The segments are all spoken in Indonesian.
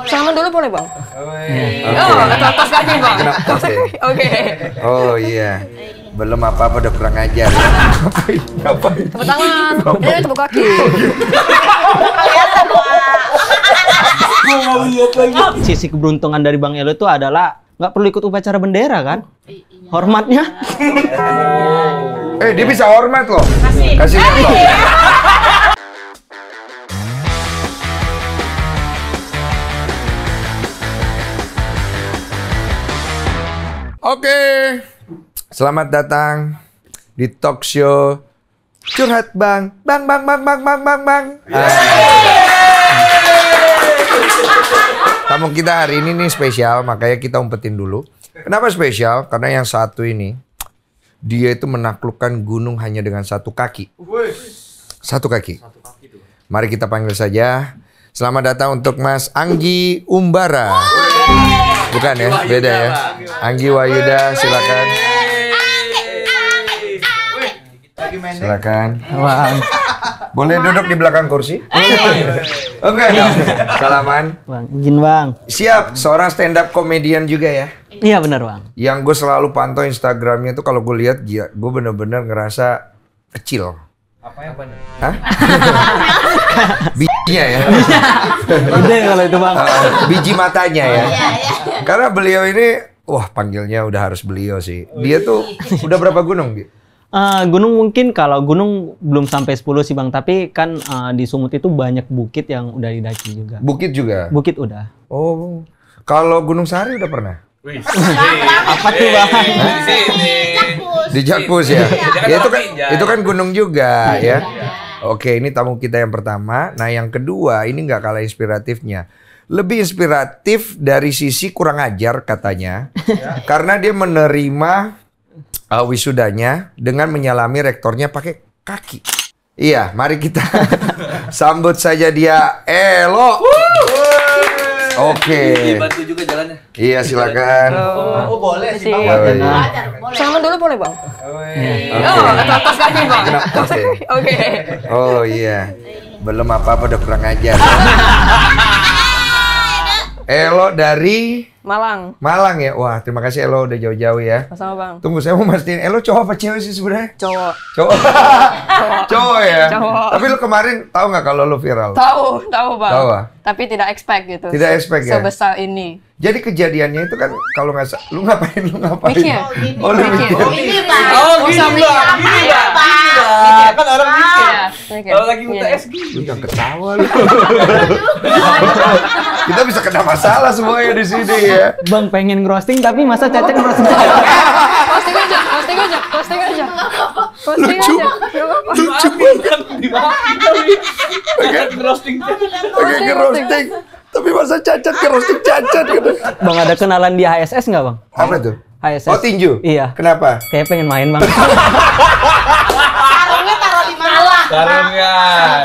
boleh. Salaman dulu boleh, Bang? Oh, iya. Okay. Oh, atas kaki, Bang. Oke. Okay. Oh, iya. Belum apa-apa udah kurang ajar. Ngapain? Tepuk tangan. Ini tepuk kaki. Oh, iya. Sisi keberuntungan dari Bang Elo itu adalah nggak perlu ikut upacara bendera kan? Iya. Hormatnya. Eh, dia bisa hormat loh. Kasih. Kasih. Eh, Oke, selamat datang di talk show curhat bang, bang bang bang bang bang bang bang. Ah. Tamu kita hari ini nih spesial, makanya kita umpetin dulu. Kenapa spesial? Karena yang satu ini dia itu menaklukkan gunung hanya dengan satu kaki. Satu kaki. Mari kita panggil saja. Selamat datang untuk Mas Anggi Umbara. Bukan ya, beda ya. Anggi Wayuda, silakan. Silakan. Boleh duduk di belakang kursi? Oke. Salaman. Bang, izin Bang. Siap, seorang stand up komedian juga ya. Iya benar Bang. Yang gue selalu pantau Instagramnya tuh kalau gue lihat dia, ya, gue bener-bener ngerasa kecil apa yang benar? Hah? Bijinya ya. Udah kalau itu bang. Ah, ah. Biji matanya ya. Iya, iya. Karena beliau ini, wah panggilnya udah harus beliau sih. Oh, Dia iya. tuh udah berapa gunung gitu? Uh, gunung mungkin kalau gunung belum sampai 10 sih Bang, tapi kan uh, di Sumut itu banyak bukit yang udah didaki juga. Bukit juga? Bukit udah. Oh, kalau Gunung Sari udah pernah? Wih. Apa tuh Bang? di Jakpus ya. ya itu kan iya. itu kan gunung juga iya. ya. Iya. Oke, ini tamu kita yang pertama. Nah, yang kedua ini nggak kalah inspiratifnya lebih inspiratif dari sisi kurang ajar katanya karena dia menerima uh, wisudanya dengan menyalami rektornya pakai kaki. Iya, mari kita sambut saja dia Elo. Oke. Okay. Dibantu juga jalannya. Iya silakan. Oh, oh boleh sih bang. Boleh. boleh. Salaman dulu boleh bang. Oh, iya. oh atas kaki bang. Oke. Ya. Oke. Oh iya. Belum apa-apa udah kurang ajar. Elo dari Malang. Malang ya. Wah, terima kasih Elo udah jauh-jauh ya. Sama Bang. Tunggu saya mau mastiin Elo cowok apa cewek sih sebenarnya? Cowok. Cowok. cowok. ya. Cowok. Tapi lo kemarin tahu nggak kalau lo viral? Tahu, tahu Bang. Tahu. Ah? Tapi tidak expect gitu. Tidak expect ya. Sebesar ini. Jadi kejadiannya itu kan kalau nggak salah, lu ngapain lu ngapain? Mikir. Ya? Oh, oh, oh, oh, oh, lu mikir. Oh, gini, Pak. Oh, gini, Pak. Gini, Pak. Gini, Pak. Gini Gini pak. pak. Kan orang mikir. Ya? Kalau lagi minta es gini. Lu jangan ketawa lu. Kita bisa kena masalah semuanya di sini ya. Bang pengen ngerosting tapi masa Cecep ngerosting Posting aja, posting aja, posting aja. Posting aja. Lucu Lucu. Kan, pengen roasting. Pengen roasting. Tapi masa cacat ke roasting cacat gitu. Bang ada kenalan di HSS nggak bang? Apa tuh? HSS. Oh tinju? Iya. Kenapa? Kayak pengen main bang. Sarungnya taruh di mana? Sarungnya,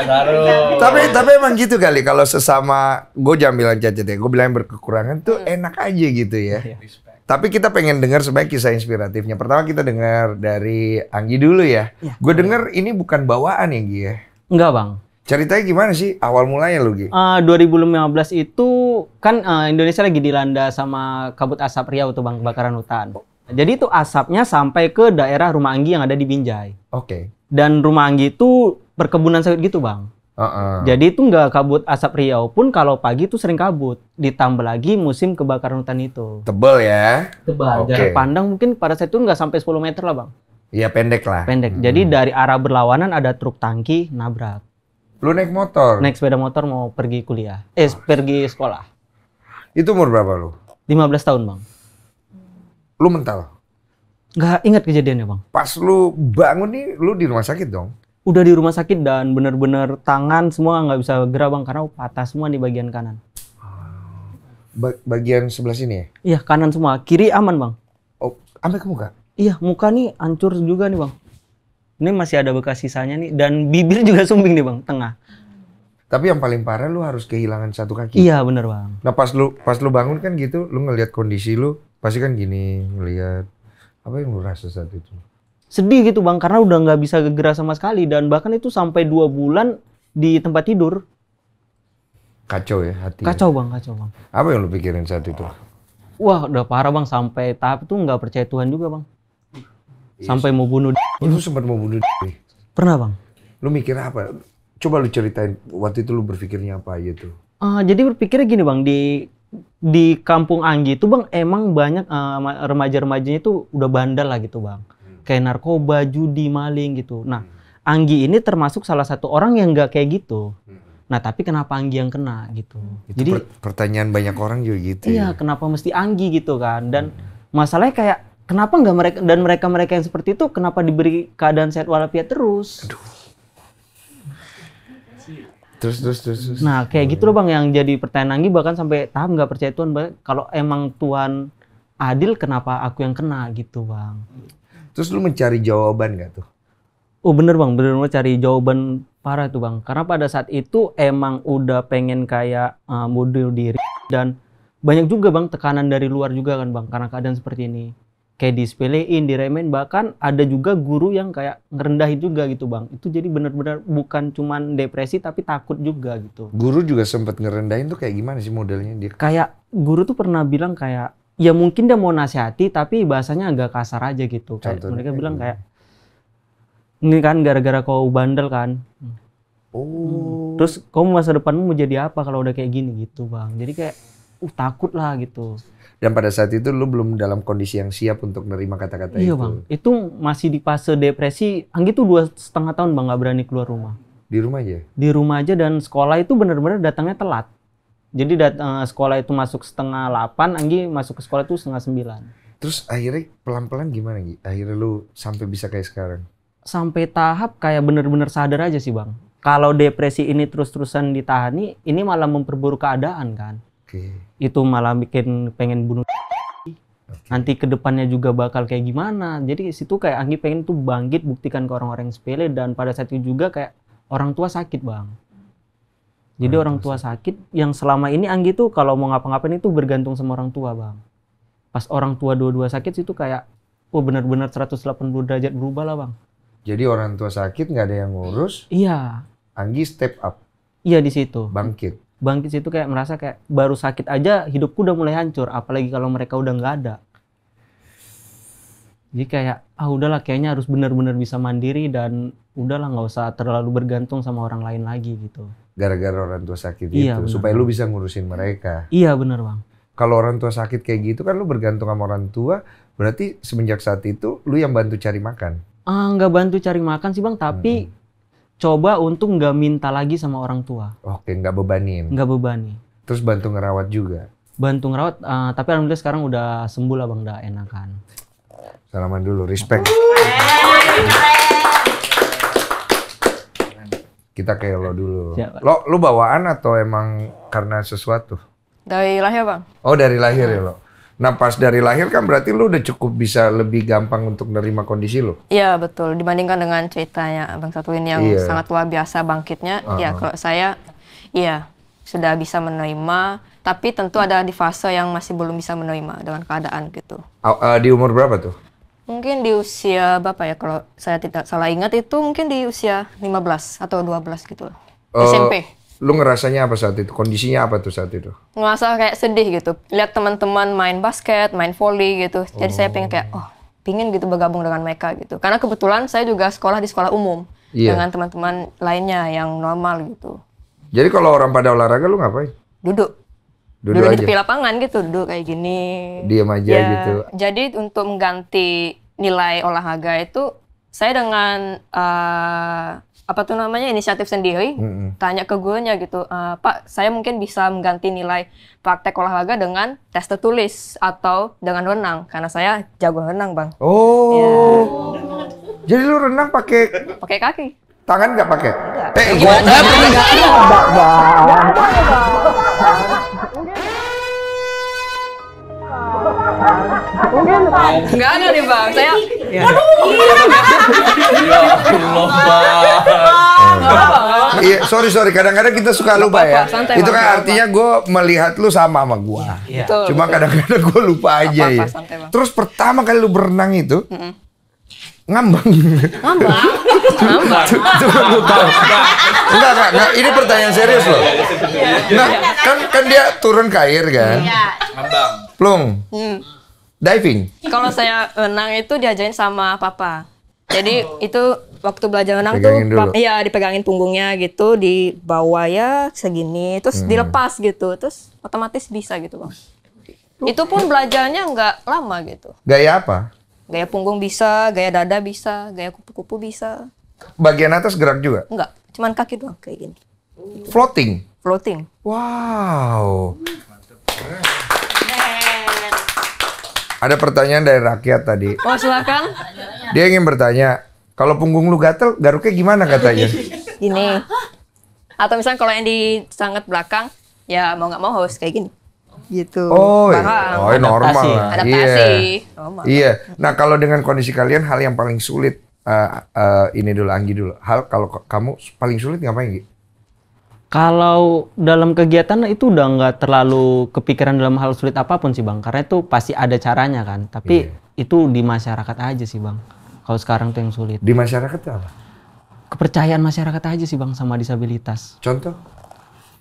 sarung. Ya, tapi tapi emang gitu kali kalau sesama gue jangan bilang cacat ya, gue bilang berkekurangan tuh hmm. enak aja gitu ya. Iya. Tapi kita pengen dengar sebaik kisah inspiratifnya. Pertama kita dengar dari Anggi dulu ya. ya. Gue dengar ini bukan bawaan ya Gi ya? Enggak bang. Ceritanya gimana sih awal mulanya lu, Gi? Uh, ah, 2015 itu kan uh, Indonesia lagi dilanda sama kabut asap Riau tuh Bang kebakaran hutan. Jadi itu asapnya sampai ke daerah rumah Anggi yang ada di Binjai. Oke. Okay. Dan rumah Anggi itu perkebunan sawit gitu, Bang. Uh-uh. Jadi itu nggak kabut asap Riau pun kalau pagi itu sering kabut. Ditambah lagi musim kebakaran hutan itu. Tebel ya? Tebal. Okay. Jarak pandang mungkin pada saat itu nggak sampai 10 meter lah bang. Iya pendek lah. Pendek. Hmm. Jadi dari arah berlawanan ada truk tangki nabrak. Lu naik motor? Naik sepeda motor mau pergi kuliah. Eh, oh. pergi sekolah. Itu umur berapa lu? 15 tahun, Bang. Lu mental? Gak ingat kejadiannya, Bang. Pas lu bangun nih, lu di rumah sakit dong? Udah di rumah sakit dan bener-bener tangan semua nggak bisa gerak, Bang. Karena patah semua di bagian kanan. Ah. Ba bagian sebelah sini ya? Iya, kanan semua. Kiri aman, Bang. Oh, sampai ke muka? Iya, muka nih hancur juga nih, Bang ini masih ada bekas sisanya nih dan bibir juga sumbing nih bang tengah tapi yang paling parah lu harus kehilangan satu kaki iya bener bang nah pas lu pas lu bangun kan gitu lu ngelihat kondisi lu pasti kan gini ngelihat apa yang lu rasa saat itu sedih gitu bang karena udah nggak bisa gerak sama sekali dan bahkan itu sampai dua bulan di tempat tidur kacau ya hati kacau bang kacau bang apa yang lu pikirin saat itu wah udah parah bang sampai tahap tuh nggak percaya Tuhan juga bang Iya Sampai mau bunuh Lu sempat mau bunuh diri? Pernah, Bang. Lu mikir apa? Coba lu ceritain waktu itu lu berpikirnya apa gitu. Uh, jadi berpikirnya gini, Bang, di di kampung Anggi itu, Bang, emang banyak uh, remaja-remajanya itu udah bandel lah gitu, Bang. Hmm. Kayak narkoba, judi, maling gitu. Nah, hmm. Anggi ini termasuk salah satu orang yang nggak kayak gitu. Hmm. Nah, tapi kenapa Anggi yang kena gitu? Itu Jadi pertanyaan banyak orang juga gitu. Iya, ya? kenapa mesti Anggi gitu kan? Dan hmm. masalahnya kayak kenapa nggak mereka dan mereka mereka yang seperti itu kenapa diberi keadaan sehat walafiat terus? Aduh. Terus, terus, terus, terus. Nah, kayak oh, gitu loh bang yang jadi pertanyaan lagi bahkan sampai tahap nggak percaya Tuhan. Kalau emang Tuhan adil, kenapa aku yang kena gitu bang? Terus lu mencari jawaban nggak tuh? Oh bener bang, bener bener cari jawaban parah tuh bang. Karena pada saat itu emang udah pengen kayak uh, eh, model diri dan banyak juga bang tekanan dari luar juga kan bang karena keadaan seperti ini kayak disepelein, diremen bahkan ada juga guru yang kayak ngerendahin juga gitu bang itu jadi benar-benar bukan cuman depresi tapi takut juga gitu guru juga sempat ngerendahin tuh kayak gimana sih modelnya dia kayak guru tuh pernah bilang kayak ya mungkin dia mau nasihati tapi bahasanya agak kasar aja gitu kayak mereka bilang kayak ini kan gara-gara kau bandel kan oh terus kau masa depanmu mau jadi apa kalau udah kayak gini gitu bang jadi kayak uh takut lah gitu dan pada saat itu lu belum dalam kondisi yang siap untuk nerima kata-kata iya, itu. Iya bang, itu masih di fase depresi. Anggi tuh dua setengah tahun bang nggak berani keluar rumah. Di rumah aja? Di rumah aja dan sekolah itu benar-benar datangnya telat. Jadi dat eh, sekolah itu masuk setengah delapan, Anggi masuk ke sekolah itu setengah sembilan. Terus akhirnya pelan-pelan gimana Anggi? Akhirnya lu sampai bisa kayak sekarang? Sampai tahap kayak benar-benar sadar aja sih bang. Kalau depresi ini terus-terusan ditahani, ini malah memperburuk keadaan kan okay. itu malah bikin pengen bunuh okay. nanti kedepannya juga bakal kayak gimana jadi situ kayak Anggi pengen tuh bangkit buktikan ke orang-orang sepele dan pada saat itu juga kayak orang tua sakit bang jadi orang tua sakit yang selama ini Anggi tuh kalau mau ngapa-ngapain itu bergantung sama orang tua bang pas orang tua dua-dua sakit situ kayak oh benar-benar 180 derajat berubah lah bang jadi orang tua sakit nggak ada yang ngurus iya Anggi step up iya di situ bangkit bangkit situ kayak merasa kayak baru sakit aja hidupku udah mulai hancur apalagi kalau mereka udah nggak ada jadi kayak ah udahlah kayaknya harus benar-benar bisa mandiri dan udahlah nggak usah terlalu bergantung sama orang lain lagi gitu gara-gara orang tua sakit iya, gitu bener. supaya lu bisa ngurusin mereka iya benar bang kalau orang tua sakit kayak gitu kan lu bergantung sama orang tua berarti semenjak saat itu lu yang bantu cari makan ah nggak bantu cari makan sih bang tapi hmm coba untuk nggak minta lagi sama orang tua. Oke, nggak bebanin. Nggak bebani. Terus bantu ngerawat juga. Bantu ngerawat, uh, tapi alhamdulillah sekarang udah sembuh lah bang, udah enakan. Salaman dulu, respect. Kita kayak lo dulu. lo, lo bawaan atau emang karena sesuatu? Dari lahir bang. Oh dari lahir ya lo. Nah pas dari lahir kan berarti lu udah cukup bisa lebih gampang untuk nerima kondisi lu. Iya betul. Dibandingkan dengan ceritanya Bang Satuin yang iya. sangat luar biasa bangkitnya. Uh -huh. Ya kalau saya, iya sudah bisa menerima. Tapi tentu ada di fase yang masih belum bisa menerima dengan keadaan gitu. Uh, uh, di umur berapa tuh? Mungkin di usia bapak ya kalau saya tidak salah ingat itu mungkin di usia 15 atau 12 gitu. Uh, eh, SMP. Lu ngerasanya apa saat itu? Kondisinya apa tuh saat itu? Ngerasa kayak sedih gitu. Lihat teman-teman main basket, main volley gitu. Jadi oh. saya pengen kayak, oh. oh pingin gitu bergabung dengan mereka gitu. Karena kebetulan saya juga sekolah di sekolah umum. Yeah. Dengan teman-teman lainnya yang normal gitu. Jadi kalau orang pada olahraga lu ngapain? Duduk. Duduk, duduk aja. di tepi lapangan gitu, duduk kayak gini. Diam aja ya. gitu. Jadi untuk mengganti nilai olahraga itu saya dengan uh, apa tuh namanya inisiatif sendiri mm-hmm. tanya ke gurunya gitu e, pak saya mungkin bisa mengganti nilai praktek olahraga dengan tes tertulis atau dengan renang karena saya jago renang bang oh ya. jadi lu renang pakai pakai kaki tangan nggak pakai eh gimana enggak enggak enggak Mungkin Enggak ada nih bang, saya ya. Waduh Ya Allah bang Iya, sorry sorry, kadang-kadang kita suka lupa ya. Santai, itu kan artinya gue melihat lu sama sama gue. Iya. Cuma kadang-kadang gue lupa aja ya. Terus pertama kali lu berenang itu, ngambang ngambang ngambang tahu enggak enggak ini pertanyaan serius loh iya. nah kan kan dia turun ke air kan iya. ngambang Plung. Hmm. Diving. Kalau saya renang itu diajarin sama papa. Jadi itu waktu belajar renang tuh iya dipegangin punggungnya gitu, di bawah ya segini, terus hmm. dilepas gitu. Terus otomatis bisa gitu, Bang. Itu pun belajarnya nggak lama gitu. Gaya apa? Gaya punggung bisa, gaya dada bisa, gaya kupu-kupu bisa. Bagian atas gerak juga? Enggak, cuman kaki doang kayak gini. Floating? Floating. Wow. Ada pertanyaan dari rakyat tadi. Oh silakan. Dia ingin bertanya, kalau punggung lu gatel, garuknya gimana katanya? Gini. Atau misalnya kalau yang di sangat belakang, ya mau nggak mau harus kayak gini. Gitu. Oh, iya. oh iya, normal. Adaptasi. Adaptasi. Iya. Normal. Iya. Nah kalau dengan kondisi kalian, hal yang paling sulit uh, uh, ini dulu Anggi dulu. Hal kalau kamu paling sulit ngapain gitu? Kalau dalam kegiatan itu udah nggak terlalu kepikiran dalam hal sulit apapun sih bang, karena itu pasti ada caranya kan. Tapi yeah. itu di masyarakat aja sih bang. Kalau sekarang tuh yang sulit. Di masyarakat apa? Kepercayaan masyarakat aja sih bang sama disabilitas. Contoh?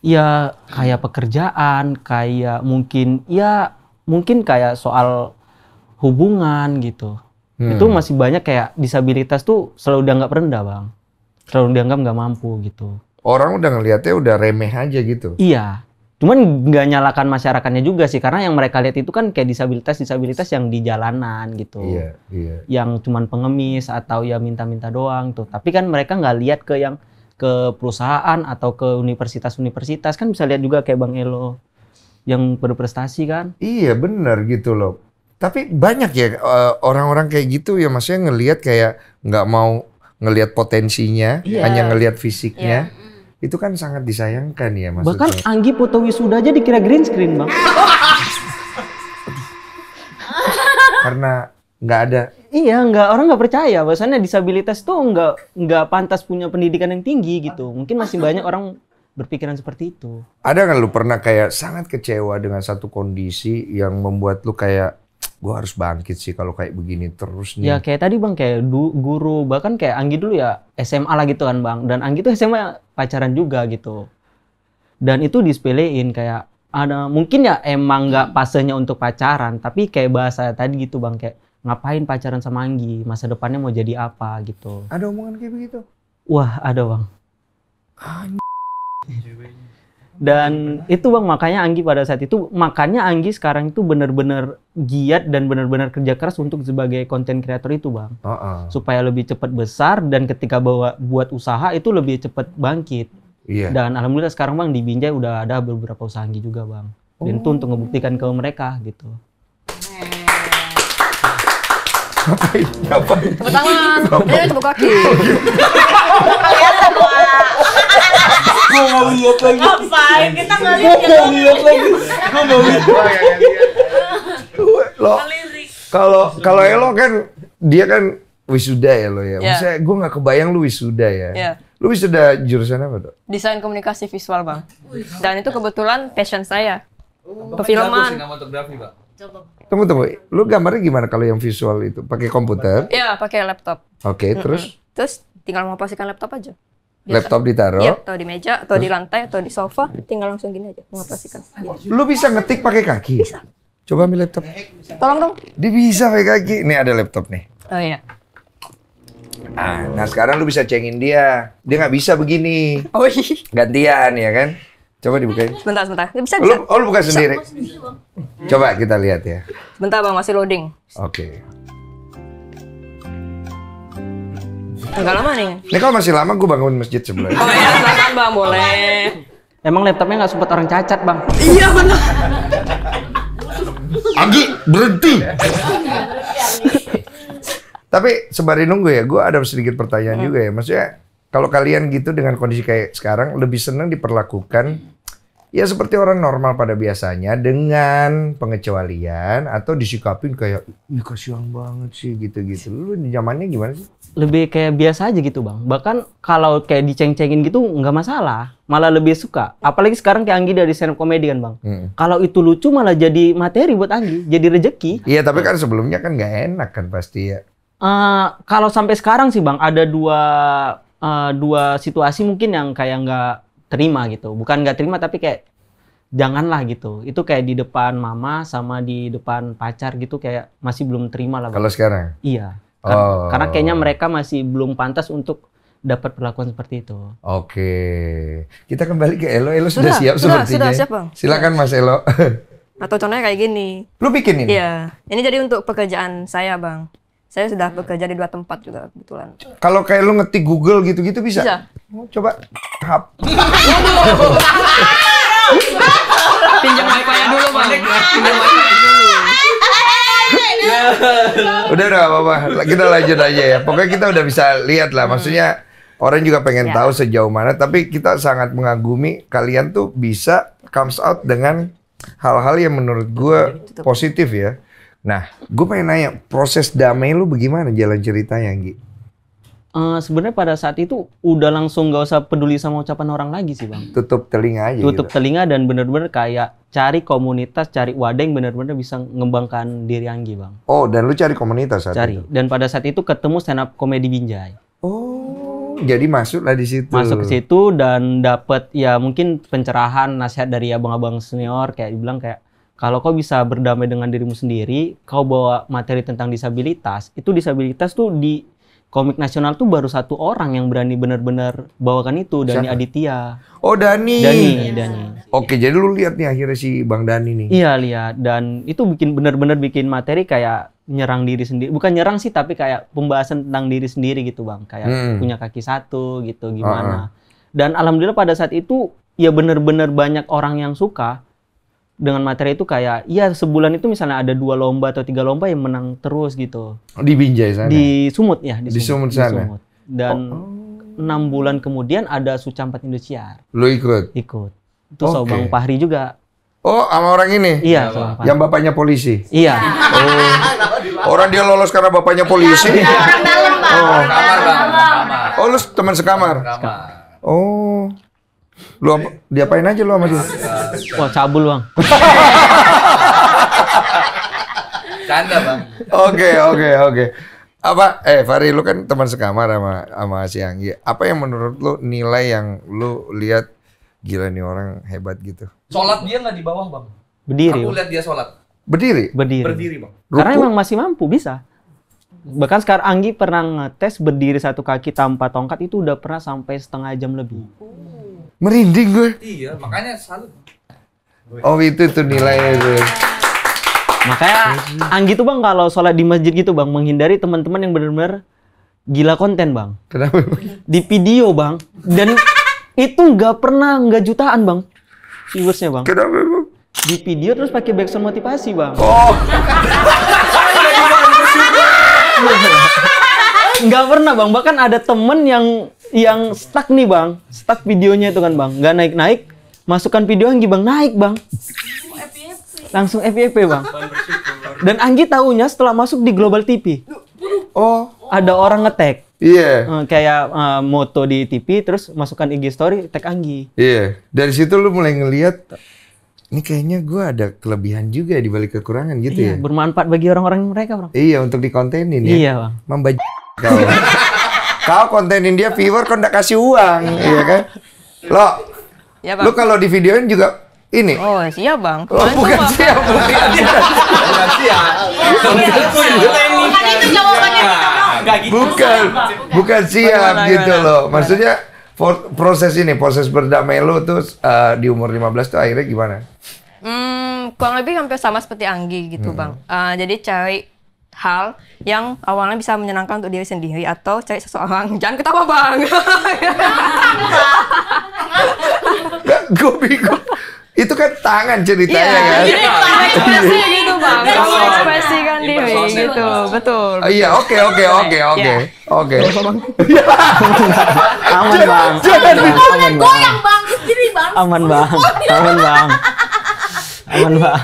Ya kayak pekerjaan, kayak mungkin ya mungkin kayak soal hubungan gitu. Hmm. Itu masih banyak kayak disabilitas tuh selalu dianggap rendah bang, selalu dianggap nggak mampu gitu orang udah ngelihatnya udah remeh aja gitu. Iya. Cuman nggak nyalakan masyarakatnya juga sih karena yang mereka lihat itu kan kayak disabilitas-disabilitas yang di jalanan gitu. Iya, iya. Yang cuman pengemis atau ya minta-minta doang tuh. Tapi kan mereka nggak lihat ke yang ke perusahaan atau ke universitas-universitas kan bisa lihat juga kayak Bang Elo yang berprestasi kan. Iya, benar gitu loh. Tapi banyak ya eh, orang-orang kayak gitu ya maksudnya ngelihat kayak nggak mau ngelihat potensinya, yeah. hanya ngelihat fisiknya. Yeah itu kan sangat disayangkan ya maksudnya. Bahkan Anggi foto wisuda aja dikira green screen bang. Karena nggak ada. Iya nggak orang nggak percaya bahwasannya disabilitas tuh nggak nggak pantas punya pendidikan yang tinggi gitu. Mungkin masih banyak orang berpikiran seperti itu. Ada kan lu pernah kayak sangat kecewa dengan satu kondisi yang membuat lu kayak gue harus bangkit sih kalau kayak begini terus nih. Ya kayak tadi bang, kayak du, guru bahkan kayak Anggi dulu ya SMA lah gitu kan bang. Dan Anggi tuh SMA pacaran juga gitu. Dan itu disepelein kayak ada mungkin ya emang nggak pasenya untuk pacaran, tapi kayak bahasa tadi gitu bang kayak ngapain pacaran sama Anggi, masa depannya mau jadi apa gitu. Ada omongan kayak begitu? Wah ada bang. Dan itu bang makanya Anggi pada saat itu makanya Anggi sekarang itu benar-benar giat dan benar-benar kerja keras untuk sebagai konten kreator itu bang, uh -uh. supaya lebih cepat besar dan ketika bawa buat usaha itu lebih cepat bangkit. Yeah. Dan alhamdulillah sekarang bang di Binjai udah ada beberapa usaha Anggi juga bang. Dan oh. itu untuk membuktikan ke mereka gitu. Ngapain? Ngapain? Tepuk tangan. Ini tepuk kaki. Kalian semua. Gue nggak lihat lagi. Ngapain? Kita nggak lihat. Gue nggak lihat lagi. Gue nggak lihat. Lo kalau kalau Elo kan dia kan wisuda ya lo ya. Yeah. gue nggak kebayang lu wisuda ya. Yeah. Lu wisuda jurusan apa tuh? Desain komunikasi visual bang. Dan itu kebetulan passion saya. Perfilman. Bapak fotografi pak. Coba. Tunggu tunggu, lu gambarnya gimana kalau yang visual itu? Pakai komputer? Iya, iya pakai laptop. Oke, okay, mm -hmm. terus? Terus tinggal mau pasikan laptop aja. Biasa. Laptop ditaruh? Iya, atau di meja, atau terus? di lantai, atau di sofa, tinggal langsung gini aja, mau mengoperasikan. Lu bisa ngetik pakai kaki? Bisa. Coba ambil laptop. Tolong dong. Dia bisa pakai kaki. Nih ada laptop nih. Oh iya. Nah, nah sekarang lu bisa cengin dia. Dia nggak bisa begini. Oh iya. Gantian ya kan? Coba dibukain. Sebentar, sebentar. Bisa, ya, bisa. Lu, oh, lu buka bisa. sendiri. Coba kita lihat ya. Sebentar, Bang, masih loading. Oke. Okay. Enggak lama nih. Ini kalau masih lama gue bangun masjid sebelah. Oh iya, silakan Bang, boleh. Emang laptopnya nggak sempat orang cacat, Bang? Iya, benar. Agi, berhenti. Tapi sembari nunggu ya, gue ada sedikit pertanyaan hmm. juga ya. Maksudnya kalau kalian gitu dengan kondisi kayak sekarang lebih senang diperlakukan ya seperti orang normal pada biasanya dengan pengecualian atau disikapin kayak ih kasihan banget sih gitu-gitu. Lu di zamannya gimana sih? Lebih kayak biasa aja gitu, Bang. Bahkan kalau kayak diceng-cengin gitu nggak masalah, malah lebih suka. Apalagi sekarang kayak Anggi dari stand up comedy kan, Bang. Hmm. Kalau itu lucu malah jadi materi buat Anggi, jadi rejeki. Iya, tapi kan sebelumnya kan nggak enak kan pasti ya. Uh, kalau sampai sekarang sih, Bang, ada dua uh, dua situasi mungkin yang kayak nggak terima gitu bukan nggak terima tapi kayak janganlah gitu itu kayak di depan mama sama di depan pacar gitu kayak masih belum terima lah kalau sekarang iya kar oh. karena kayaknya mereka masih belum pantas untuk dapat perlakuan seperti itu. Oke, kita kembali ke Elo. Elo sudah, sudah siap sudah, sepertinya. Sudah siap bang. Silakan Mas Elo. Atau contohnya kayak gini. Lu bikin ini? Iya. Ini jadi untuk pekerjaan saya bang. Saya sudah hmm. bekerja di dua tempat juga kebetulan. Kalau kayak lu ngetik Google gitu-gitu bisa? Bisa. Oh, coba hap. Pinjam wifi dulu, Bang. Pinjam wifi dulu. udah udah apa-apa. Kita lanjut aja ya. Pokoknya kita udah bisa lihat lah. Maksudnya orang juga pengen ya. tahu sejauh mana tapi kita sangat mengagumi kalian tuh bisa comes out dengan hal-hal yang menurut gue positif ya Nah, gue pengen nanya proses damai lu bagaimana jalan ceritanya, Anggi? Uh, eh, Sebenarnya pada saat itu udah langsung gak usah peduli sama ucapan orang lagi sih bang. Tutup telinga aja. Gitu. Tutup gitu. telinga dan bener-bener kayak cari komunitas, cari wadah yang bener-bener bisa ngembangkan diri Anggi bang. Oh, dan lu cari komunitas saat cari. itu? Cari. Dan pada saat itu ketemu stand up komedi Binjai. Oh, jadi masuklah di situ. Masuk ke situ dan dapat ya mungkin pencerahan, nasihat dari abang-abang senior kayak dibilang kayak kalau kau bisa berdamai dengan dirimu sendiri, kau bawa materi tentang disabilitas, itu disabilitas tuh di komik nasional tuh baru satu orang yang berani benar-benar bawakan itu, Dani Siapa? Aditya. Oh, Dani. Dani, yes. Iya. Dani. Oke, jadi lu lihat nih akhirnya si Bang Dani nih. Iya, lihat dan itu bikin benar-benar bikin materi kayak nyerang diri sendiri. Bukan nyerang sih, tapi kayak pembahasan tentang diri sendiri gitu, Bang. Kayak hmm. punya kaki satu gitu gimana. Uh ah, -huh. Ah. Dan alhamdulillah pada saat itu ya benar-benar banyak orang yang suka dengan materi itu kayak iya sebulan itu misalnya ada dua lomba atau tiga lomba yang menang terus gitu. Oh, di Binjai sana. Di Sumut ya, di, Sumut, di Sumut, Sumut sana. Di Sumut. Dan oh, oh. enam oh. bulan kemudian ada Sucampat Indosiar. Lu ikut? Ikut. Itu okay. Sobang Fahri juga. Oh, sama orang ini? Iya, iya Sobang Yang bapaknya polisi? Iya. Oh. Orang dia lolos karena bapaknya iya, polisi? Kamar iya, dalam, Pak. Oh, Oh, lu teman sekamar? Sekamar. Oh. Lu diapain aja lu sama dia? Wah cabul bang. Canda bang. Oke oke oke. Apa eh Fari lu kan teman sekamar sama sama si Anggi. Apa yang menurut lu nilai yang lu lihat gila nih orang hebat gitu? Sholat dia nggak di bawah bang. Berdiri. Aku lihat dia sholat. Berdiri. Berdiri. Berdiri bang. Ruku? Karena emang masih mampu bisa. Bahkan sekarang Anggi pernah ngetes berdiri satu kaki tanpa tongkat itu udah pernah sampai setengah jam lebih. Oh. Merinding gue. Iya, makanya salut. Oh itu tuh nilainya itu. Makanya iya Anggi tuh bang kalau sholat di masjid gitu bang menghindari teman-teman yang benar-benar gila konten bang. Kenapa? Di video bang dan itu nggak pernah nggak jutaan bang viewersnya bang. Kenapa bang? Di video terus pakai background motivasi bang. Oh. nggak pernah bang bahkan ada temen yang yang stuck nih bang stuck videonya itu kan bang Gak naik naik Masukkan video Anggi bang, naik bang. Langsung FYP bang. Dan Anggi tahunya setelah masuk di Global TV. Oh. Ada orang ngetek. Iya. Yeah. Kayak uh, moto di TV, terus masukkan IG story, tag Anggi. Iya. Yeah. Dari situ lu mulai ngelihat ini kayaknya gue ada kelebihan juga di balik kekurangan gitu iya, ya. Bermanfaat bagi orang-orang mereka, Bro. Iya, untuk dikontenin ya. Iya, Bang. Membaj kau. kau kontenin dia viewer kau ndak kasih uang, iya kan? Lo Ya, bang. Lu kalau di videoin juga ini. Oh, siap, Bang. Oh, bukan siap, bukan siap. bukan siap. Bukan itu jawabannya kita gitu. Bukan, bukan siap gitu loh. Maksudnya proses ini, proses berdamai lo tuh uh, di umur 15 tuh akhirnya gimana? Hmm, kurang lebih hampir sama seperti Anggi gitu, hmm. Bang. Uh, jadi cari hal yang awalnya bisa menyenangkan untuk diri sendiri atau cari seseorang. Jangan ketawa, Bang. gue bingung. Itu kan tangan ceritanya yeah, kan. Iya, yeah, ekspresi iya, iya. iya, gitu bang. ekspresi kan, di gitu, betul. Oh, iya, oke, oke, oke, oke, oke. Aman bang. Jangan aman goyang bang, sendiri bang. Aman bang, aman bang. Aman bang.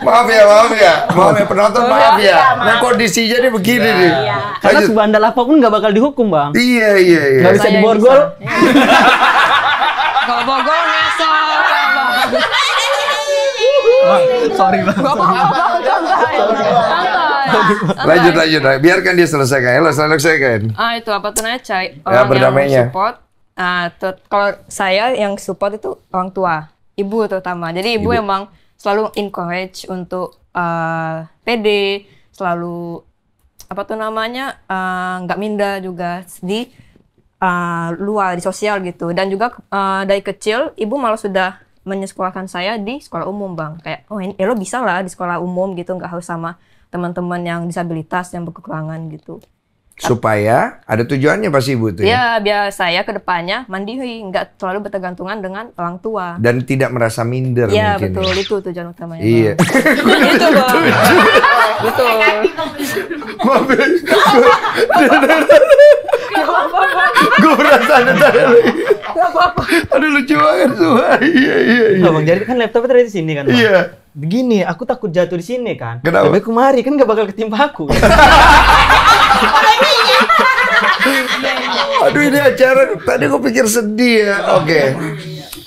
Maaf ya, maaf ya, maaf ya penonton, maaf ya. ya. Nah kondisinya jadi begini nih. Karena sebandal apapun nggak bakal dihukum bang. Iya, iya, iya. Gak bisa diborgol. Kalau borgol Sorry bang. Lanjut lanjut. Biarkan dia selesaikan. Lo selesaikan. Ah itu apa tuh nanya? ya, berdamainya. yang support. Ah, kalau saya yang support itu orang tua, ibu terutama. Jadi ibu, emang selalu encourage untuk uh, PD, selalu apa tuh namanya nggak uh, minda juga di uh, luar di sosial gitu dan juga uh, dari kecil ibu malah sudah menyekolahkan saya di sekolah umum bang kayak oh ini ya lo bisa lah di sekolah umum gitu nggak harus sama teman-teman yang disabilitas yang berkekurangan gitu Supaya ada tujuannya pasti ibu tuh ya. Ya biar saya kedepannya mandiri, nggak terlalu bertergantungan dengan orang tua. Dan tidak merasa minder ya, mungkin. Iya betul ya? itu tujuan utamanya. Iya. itu bang. betul. Mobil. Gue merasa ada tanda apa-apa. ada lucu banget semua. Iya iya iya. Bang jadi kan laptopnya tadi di sini kan. Iya begini, aku takut jatuh di sini kan. Kenapa? Tapi kemari kan gak bakal ketimpa aku. Aduh ini acara tadi gue pikir sedih ya. Oke. Okay.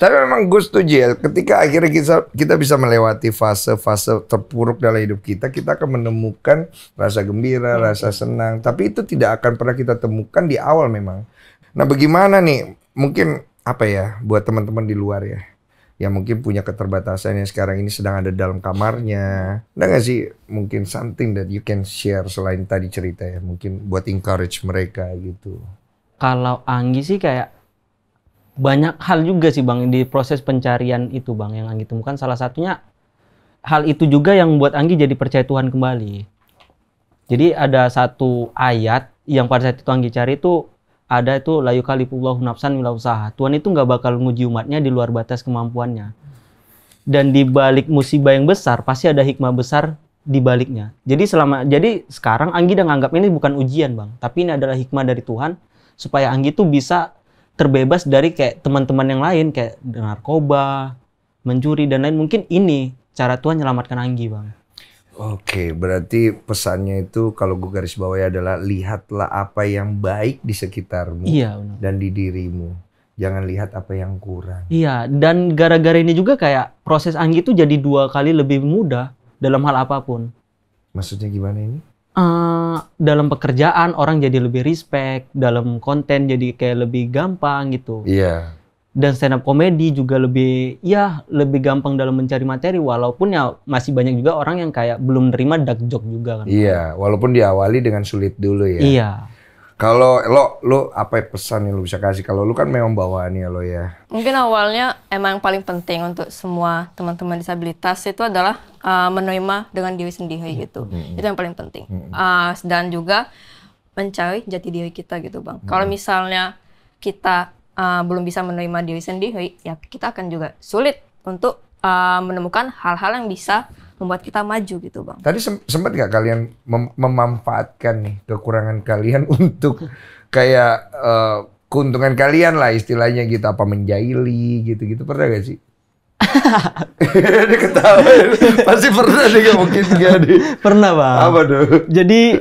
Tapi memang gue setuju ya, ketika akhirnya kita, kita bisa melewati fase-fase terpuruk dalam hidup kita, kita akan menemukan rasa gembira, iya. rasa senang. Tapi itu tidak akan pernah kita temukan di awal memang. Nah bagaimana nih, mungkin apa ya buat teman-teman di luar ya yang mungkin punya keterbatasan yang sekarang ini sedang ada dalam kamarnya. Ada nggak sih mungkin something that you can share selain tadi cerita ya, mungkin buat encourage mereka gitu. Kalau Anggi sih kayak banyak hal juga sih Bang di proses pencarian itu Bang yang Anggi temukan salah satunya hal itu juga yang buat Anggi jadi percaya Tuhan kembali. Jadi ada satu ayat yang pada saat itu Anggi cari itu ada itu layu kalifullahu nafsan mila usaha. Tuhan itu nggak bakal nguji umatnya di luar batas kemampuannya. Dan di balik musibah yang besar pasti ada hikmah besar di baliknya. Jadi selama jadi sekarang Anggi udah nganggap ini bukan ujian, Bang, tapi ini adalah hikmah dari Tuhan supaya Anggi tuh bisa terbebas dari kayak teman-teman yang lain kayak narkoba, mencuri dan lain. Mungkin ini cara Tuhan menyelamatkan Anggi, Bang. Oke, berarti pesannya itu kalau gue garis bawahi adalah lihatlah apa yang baik di sekitarmu iya, dan di dirimu. Jangan lihat apa yang kurang. Iya, dan gara-gara ini juga kayak proses Anggi itu jadi dua kali lebih mudah dalam hal apapun. Maksudnya gimana ini? Uh, dalam pekerjaan orang jadi lebih respect, dalam konten jadi kayak lebih gampang gitu. Iya dan stand up comedy juga lebih ya lebih gampang dalam mencari materi walaupun ya masih banyak juga orang yang kayak belum nerima dark joke juga kan. Iya, walaupun diawali dengan sulit dulu ya. Iya. Kalau lo lo apa pesan yang lo bisa kasih kalau lo kan memang bawaannya lo ya. Mungkin awalnya emang yang paling penting untuk semua teman-teman disabilitas itu adalah uh, menerima dengan diri sendiri gitu. -hmm. Itu yang paling penting. -hmm. uh, dan juga mencari jati diri kita gitu, Bang. -hmm. Kalau mm-hmm. misalnya kita uh, belum bisa menerima diri sendiri, ya kita akan juga sulit untuk uh, menemukan hal-hal yang bisa membuat kita maju gitu bang. Tadi sempat nggak kalian mem memanfaatkan nih kekurangan kalian untuk kayak uh, keuntungan kalian lah istilahnya gitu apa menjahili gitu-gitu pernah gak sih? dia ketawa. Pasti pernah deh mungkin jadi Pernah bang. Apa tuh? Jadi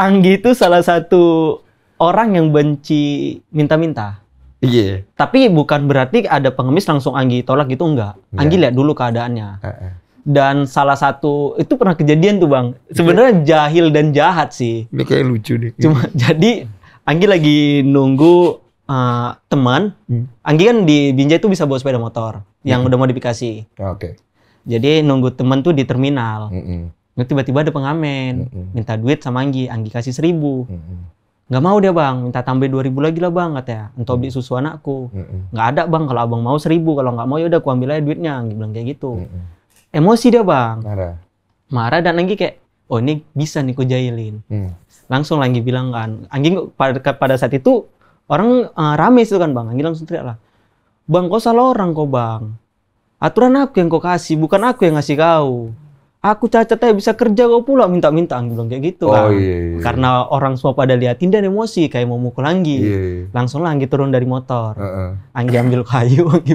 Anggi itu salah satu orang yang benci minta-minta. Iya. Yeah. Tapi bukan berarti ada pengemis langsung Anggi tolak gitu enggak. Yeah. Anggi lihat dulu keadaannya. Uh -uh. Dan salah satu itu pernah kejadian tuh bang. Iya. Sebenarnya jahil dan jahat sih. Ini kayak lucu deh. Cuma jadi Anggi lagi nunggu uh, teman. Hmm. Anggi kan di Binjai tuh bisa bawa sepeda motor yang hmm. udah modifikasi. Ah, oke. Okay. Jadi nunggu teman tuh di terminal. Mm -hmm. Tiba-tiba ada pengamen mm -hmm. minta duit sama Anggi. Anggi kasih seribu. Mm -hmm. hmm nggak mau dia bang minta tambah ribu lagi lah bang katanya untuk hmm. beli susu anakku hmm. nggak mm ada bang kalau abang mau seribu kalau nggak mau ya udah aku ambil aja duitnya dia bilang kayak gitu hmm. emosi dia bang marah marah dan Anggi kayak oh ini bisa nih ku jahilin langsung lagi bilang kan Anggi pada, pada saat itu orang uh, rame sih kan bang Anggi langsung teriak lah bang kau salah orang kau bang aturan aku yang kau kasih bukan aku yang ngasih kau aku cacat aja bisa kerja kau pula minta-minta bilang kayak gitu oh, kan. Iya, iya. Karena orang semua pada liatin dan emosi kayak mau mukul Anggi. Iya, iya. Langsung Anggi turun dari motor. Uh -uh. Anggi ambil kayu, Anggi,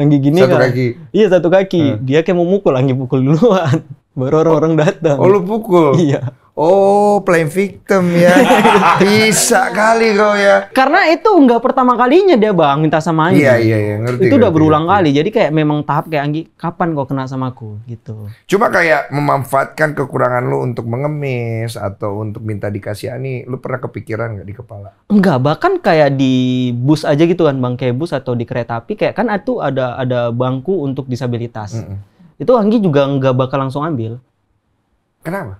Anggi gini satu kan. kaki. Iya satu kaki. Uh. Dia kayak mau mukul, Anggi pukul duluan. Baru orang-orang datang. Oh lu pukul? Iya. Oh, playing victim ya. Bisa kali kau ya. Karena itu nggak pertama kalinya dia bang minta sama Anggi. Iya iya iya ngerti. Itu ngerti, udah berulang ngerti. kali. Jadi kayak memang tahap kayak Anggi, kapan kau kena sama aku gitu. Cuma kayak memanfaatkan kekurangan lu untuk mengemis atau untuk minta dikasih ani. lu pernah kepikiran nggak di kepala? Enggak, bahkan kayak di bus aja gitu kan, bang kayak bus atau di kereta api kayak kan itu ada ada bangku untuk disabilitas. Mm -mm. Itu Anggi juga nggak bakal langsung ambil. Kenapa?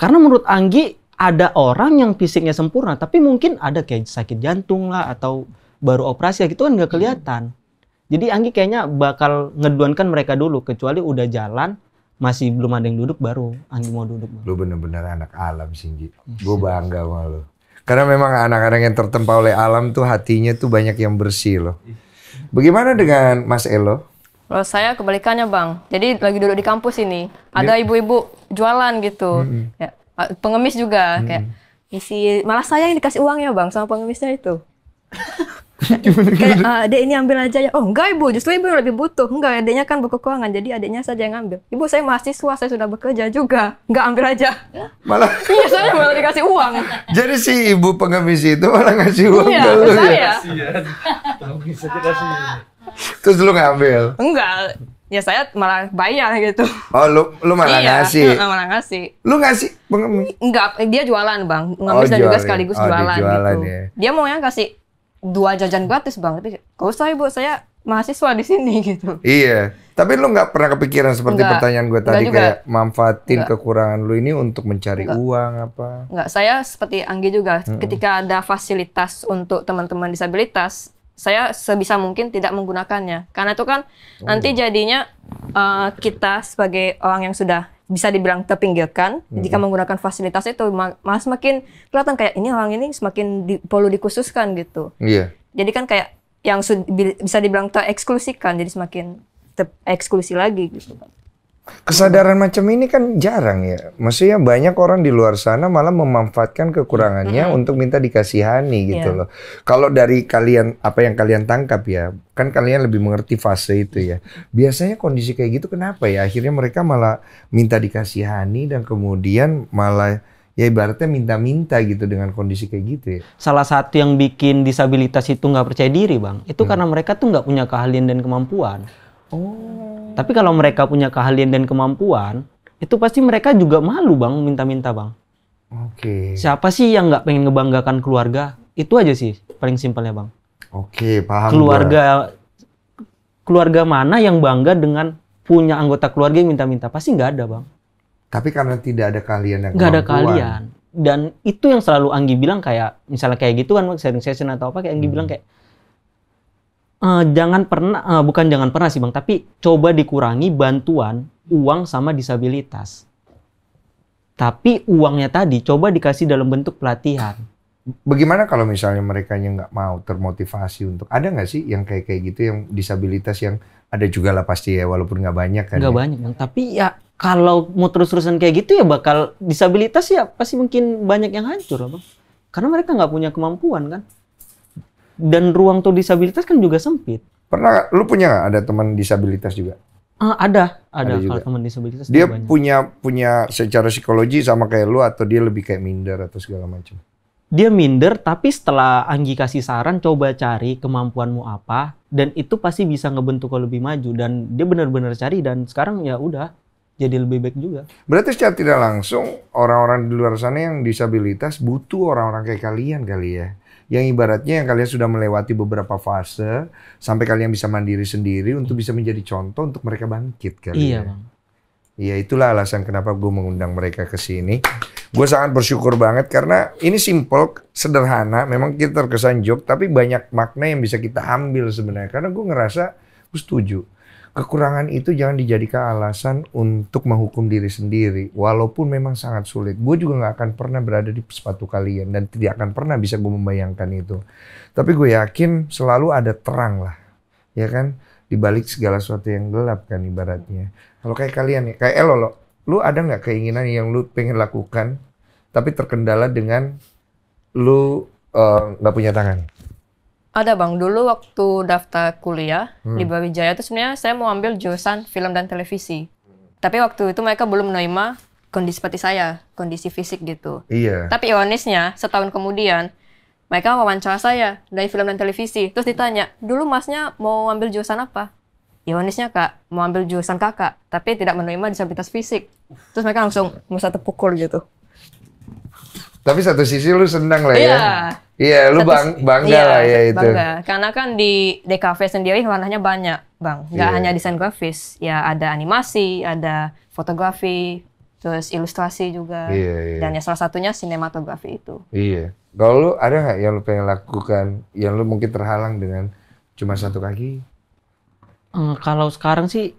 Karena menurut Anggi ada orang yang fisiknya sempurna tapi mungkin ada kayak sakit jantung lah atau baru operasi gitu kan nggak hmm. kelihatan. Jadi Anggi kayaknya bakal ngeduankan mereka dulu kecuali udah jalan masih belum ada yang duduk baru Anggi mau duduk. Lu bener-bener anak alam Singgi. Iya Gue bangga sama lu. Karena memang anak-anak yang tertempa oleh alam tuh hatinya tuh banyak yang bersih loh. Bagaimana dengan Mas Elo? Kalau saya kebalikannya bang, jadi lagi duduk di kampus ini ada ibu-ibu jualan gitu, mm -hmm. ya, pengemis juga mm -hmm. kayak isi malah saya yang dikasih uang ya bang sama pengemisnya itu. kayak uh, ah, adek ini ambil aja ya. Oh enggak ibu, justru ibu lebih butuh. Enggak, adeknya kan buku keuangan, jadi adeknya saja yang ambil. Ibu saya mahasiswa, saya sudah bekerja juga. Enggak ambil aja. Malah. iya, saya malah dikasih uang. jadi si ibu pengemis itu malah ngasih uang iya, ke lu ya. Kasihan. Pengemis bisa dikasih. Terus lu ngambil? Enggak. Ya saya malah bayar gitu. Oh lu lu malah iya, ngasih? Iya, malah ngasih. Lu ngasih Bang? Enggak, dia jualan bang. Ngambil oh, dan juga sekaligus oh, jualan, dia jualan gitu. Ya. Dia yang kasih dua jajan gratis bang. Tapi gak usah ibu, saya mahasiswa di sini gitu. Iya. Tapi lu nggak pernah kepikiran seperti enggak, pertanyaan gue tadi juga. kayak manfaatin enggak. kekurangan lu ini untuk mencari enggak. uang apa? Enggak, saya seperti Anggi juga. Mm -mm. Ketika ada fasilitas untuk teman-teman disabilitas, saya sebisa mungkin tidak menggunakannya karena itu kan oh. nanti jadinya uh, kita sebagai orang yang sudah bisa dibilang terpinggirkan hmm. jika menggunakan fasilitas itu malah semakin kelihatan kayak ini orang ini semakin di, perlu dikhususkan gitu yeah. jadi kan kayak yang bisa dibilang tereksklusikan jadi semakin tereksklusi lagi gitu kan kesadaran macam ini kan jarang ya. Maksudnya banyak orang di luar sana malah memanfaatkan kekurangannya mm -hmm. untuk minta dikasihani gitu yeah. loh. Kalau dari kalian apa yang kalian tangkap ya, kan kalian lebih mengerti fase itu ya. Biasanya kondisi kayak gitu kenapa ya? Akhirnya mereka malah minta dikasihani dan kemudian malah ya ibaratnya minta-minta gitu dengan kondisi kayak gitu ya. Salah satu yang bikin disabilitas itu nggak percaya diri bang, itu hmm. karena mereka tuh nggak punya keahlian dan kemampuan. Oh. Tapi kalau mereka punya keahlian dan kemampuan, itu pasti mereka juga malu bang minta-minta bang. Oke. Okay. Siapa sih yang nggak pengen ngebanggakan keluarga? Itu aja sih paling simpelnya bang. Oke okay, paham. Keluarga gua. keluarga mana yang bangga dengan punya anggota keluarga yang minta-minta? Pasti nggak ada bang. Tapi karena tidak ada kalian yang nggak ada kalian dan itu yang selalu Anggi bilang kayak misalnya kayak gitu kan sharing session atau apa kayak Anggi hmm. bilang kayak uh, jangan pernah uh, bukan jangan pernah sih bang tapi coba dikurangi bantuan uang sama disabilitas tapi uangnya tadi coba dikasih dalam bentuk pelatihan bagaimana kalau misalnya mereka yang nggak mau termotivasi untuk ada nggak sih yang kayak kayak gitu yang disabilitas yang ada juga lah pasti ya walaupun nggak banyak kan nggak ya? banyak bang tapi ya kalau mau terus-terusan kayak gitu ya bakal disabilitas ya pasti mungkin banyak yang hancur bang karena mereka nggak punya kemampuan kan dan ruang tuh disabilitas kan juga sempit. Pernah lu punya gak ada teman disabilitas juga? Uh, ada, ada, ada juga. kalau teman disabilitas. Dia banyak. punya punya secara psikologi sama kayak lu atau dia lebih kayak minder atau segala macam. Dia minder tapi setelah Anggi kasih saran coba cari kemampuanmu apa dan itu pasti bisa ngebentuk kalau lebih maju dan dia benar-benar cari dan sekarang ya udah jadi lebih baik juga. Berarti secara tidak langsung orang-orang di luar sana yang disabilitas butuh orang-orang kayak kalian kali ya yang ibaratnya yang kalian sudah melewati beberapa fase sampai kalian bisa mandiri sendiri untuk bisa menjadi contoh untuk mereka bangkit kali iya, ya. Bang. Iya itulah alasan kenapa gue mengundang mereka ke sini. Gue sangat bersyukur banget karena ini simpel sederhana. Memang kita terkesan joke tapi banyak makna yang bisa kita ambil sebenarnya. Karena gue ngerasa gue setuju kekurangan itu jangan dijadikan alasan untuk menghukum diri sendiri. Walaupun memang sangat sulit. Gue juga gak akan pernah berada di sepatu kalian. Dan tidak akan pernah bisa gue membayangkan itu. Tapi gue yakin selalu ada terang lah. Ya kan? Di balik segala sesuatu yang gelap kan ibaratnya. Kalau kayak kalian ya, kayak Elo lo. Lu ada gak keinginan yang lu pengen lakukan tapi terkendala dengan lu eh, nggak gak punya tangan? Ada bang, dulu waktu daftar kuliah hmm. di Brawijaya itu sebenarnya saya mau ambil jurusan film dan televisi. Tapi waktu itu mereka belum menerima kondisi seperti saya, kondisi fisik gitu. Iya. Tapi ironisnya setahun kemudian mereka wawancara saya dari film dan televisi. Terus ditanya, dulu masnya mau ambil jurusan apa? Ironisnya kak, mau ambil jurusan kakak, tapi tidak menerima disabilitas fisik. Terus mereka langsung mau satu pukul gitu. Tapi satu sisi lu senang lah ya. Iya. yeah, lu bang, bangga yeah, lah ya itu. Bangga. Karena kan di DKV sendiri warnanya banyak, Bang. Enggak yeah. hanya desain grafis, ya ada animasi, ada fotografi, terus ilustrasi juga. Yeah, yeah. Dan yang salah satunya sinematografi itu. Iya. Kalau lu ada nggak yang lu pengen lakukan yang lu mungkin terhalang dengan cuma satu kaki? Uh, kalau sekarang sih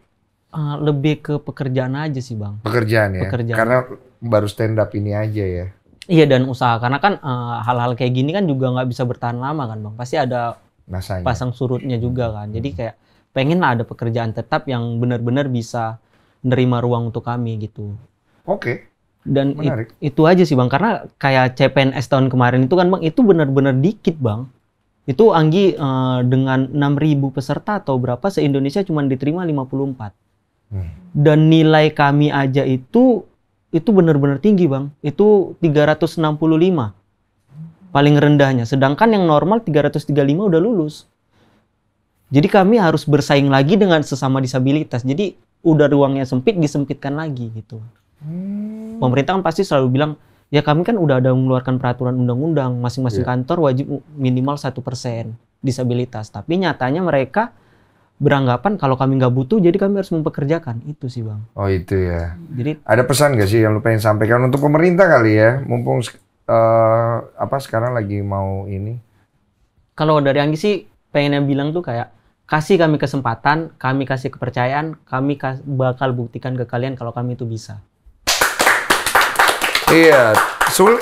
uh, lebih ke pekerjaan aja sih bang. Pekerjaan ya. Pekerjaan. Karena baru stand up ini aja ya. Iya dan usaha karena kan eh, hal-hal uh, kayak gini kan juga nggak bisa bertahan lama kan bang. Pasti ada Masanya. pasang surutnya juga kan. Jadi hmm. kayak pengen lah ada pekerjaan tetap yang benar-benar bisa nerima ruang untuk kami gitu. Oke. Dan It, itu aja sih bang karena kayak CPNS tahun kemarin itu kan bang itu benar-benar dikit bang. Itu Anggi uh, dengan 6.000 peserta atau berapa se Indonesia cuma diterima 54. Hmm. Dan nilai kami aja itu itu benar-benar tinggi bang itu 365 paling rendahnya sedangkan yang normal 335 udah lulus jadi kami harus bersaing lagi dengan sesama disabilitas jadi udah ruangnya sempit disempitkan lagi gitu hmm. pemerintah kan pasti selalu bilang ya kami kan udah ada mengeluarkan peraturan undang-undang masing-masing yeah. kantor wajib minimal satu persen disabilitas tapi nyatanya mereka beranggapan kalau kami nggak butuh, jadi kami harus mempekerjakan. Itu sih bang. Oh itu ya. Jadi ada pesan nggak sih yang lu pengen sampaikan untuk pemerintah kali ya, mumpung uh, apa sekarang lagi mau ini? Kalau dari Anggi sih pengen yang bilang tuh kayak kasih kami kesempatan, kami kasih kepercayaan, kami kas bakal buktikan ke kalian kalau kami itu bisa. Iya, sul?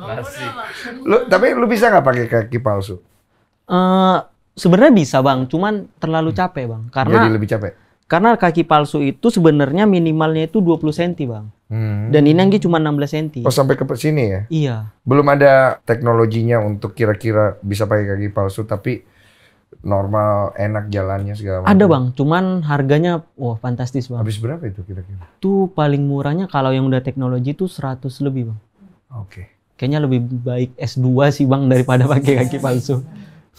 Masih. Lu, tapi lu bisa nggak pakai kaki palsu? Uh, sebenarnya bisa bang, cuman terlalu hmm. capek bang. Karena Jadi lebih capek. Karena kaki palsu itu sebenarnya minimalnya itu 20 cm bang. Hmm. Dan ini cuma 16 cm. Oh sampai ke sini ya? Iya. Belum ada teknologinya untuk kira-kira bisa pakai kaki palsu tapi normal, enak jalannya segala macam. Ada bang, cuman harganya wah fantastis bang. Habis berapa itu kira-kira? Tuh paling murahnya kalau yang udah teknologi itu 100 lebih bang. Oke. Okay. Kayaknya lebih baik S2 sih bang daripada pakai kaki palsu.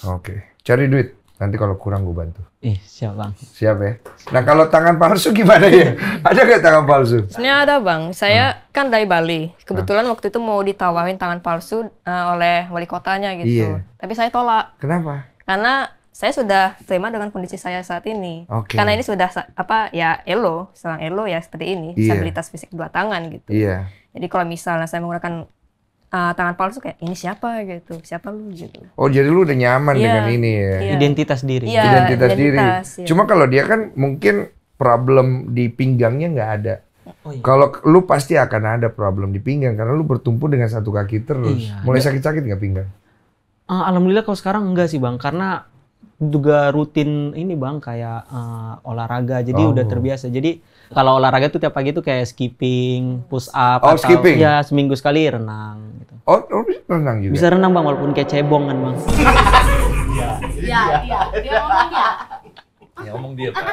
Oke. Cari duit. Nanti kalau kurang gue bantu. Ih, siap bang. Siap ya. Nah kalau tangan palsu gimana ya? ada gak tangan palsu? Sebenarnya ada bang. Saya hmm. kan dari Bali. Kebetulan hmm. waktu itu mau ditawarin tangan palsu uh, oleh wali kotanya gitu. Iya. Tapi saya tolak. Kenapa? Karena saya sudah terima dengan kondisi saya saat ini. Okay. Karena ini sudah apa ya elo, selang elo ya seperti ini, yeah. Stabilitas fisik dua tangan gitu. Iya. Jadi kalau misalnya saya menggunakan uh, tangan palsu kayak ini siapa gitu, siapa lu gitu. Oh jadi lu udah nyaman yeah. dengan ini ya. Yeah. Identitas diri. Yeah, identitas, identitas diri. Ya. Cuma kalau dia kan mungkin problem di pinggangnya nggak ada. Oh, iya. Kalau lu pasti akan ada problem di pinggang karena lu bertumpu dengan satu kaki terus. Iya. Mulai sakit-sakit nggak pinggang? Uh, Alhamdulillah kalau sekarang enggak sih bang, karena juga rutin ini bang kayak uh, olahraga jadi oh. udah terbiasa jadi kalau olahraga tuh tiap pagi tuh kayak skipping push up oh, atau skipping. ya seminggu sekali renang gitu oh, oh bisa renang juga bisa renang bang walaupun kayak cebong kan bang iya iya iya dia ngomong ya ya dia pak